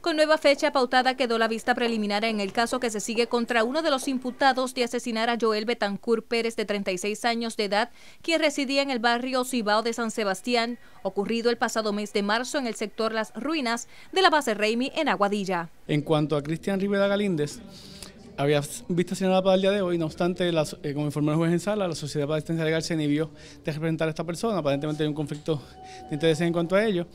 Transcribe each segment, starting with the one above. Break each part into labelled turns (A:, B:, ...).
A: Con nueva fecha pautada quedó la vista preliminar en el caso que se sigue contra uno de los imputados de asesinar a Joel Betancur Pérez, de 36 años de edad, quien residía en el barrio Cibao de San Sebastián, ocurrido el pasado mes de marzo en el sector Las Ruinas de la base Reymi en Aguadilla.
B: En cuanto a Cristian Rivera Galíndez, había visto asesinada para el día de hoy, no obstante, eh, como informó el juez en sala, la Sociedad para la Legal se inhibió de representar a esta persona, aparentemente hay un conflicto de intereses en cuanto a ello.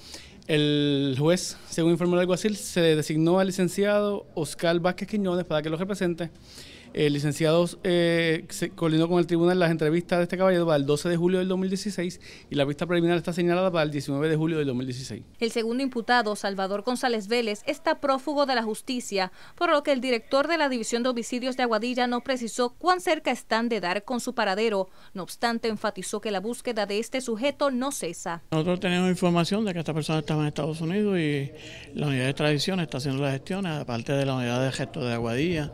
B: El juez, según informó el alguacil, se designó al licenciado Oscar Vázquez Quiñones para que lo represente el eh, licenciado eh, se coordinó con el tribunal las entrevistas de este caballero para el 12 de julio del 2016 y la vista preliminar está señalada para el 19 de julio del 2016.
A: El segundo imputado, Salvador González Vélez, está prófugo de la justicia, por lo que el director de la División de Homicidios de Aguadilla no precisó cuán cerca están de dar con su paradero. No obstante, enfatizó que la búsqueda de este sujeto no cesa.
C: Nosotros tenemos información de que esta persona estaba en Estados Unidos y la unidad de tradición está haciendo las gestiones, aparte de la unidad de gestos de Aguadilla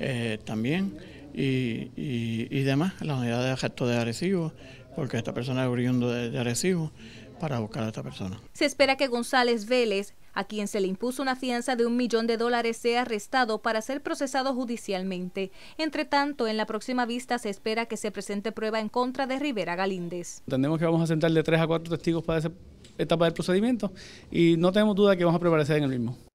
C: eh, también y, y, y, demás, la unidad de gesto de agresivos, porque esta persona es oriundo de, de para buscar a esta persona.
A: Se espera que González Vélez, a quien se le impuso una fianza de un millón de dólares, sea arrestado para ser procesado judicialmente. Entre tanto, en la próxima vista se espera que se presente prueba en contra de Rivera Galíndez.
B: Entendemos que vamos a sentar de tres a cuatro testigos para esa etapa del procedimiento y no tenemos duda que vamos a prevalecer en el mismo.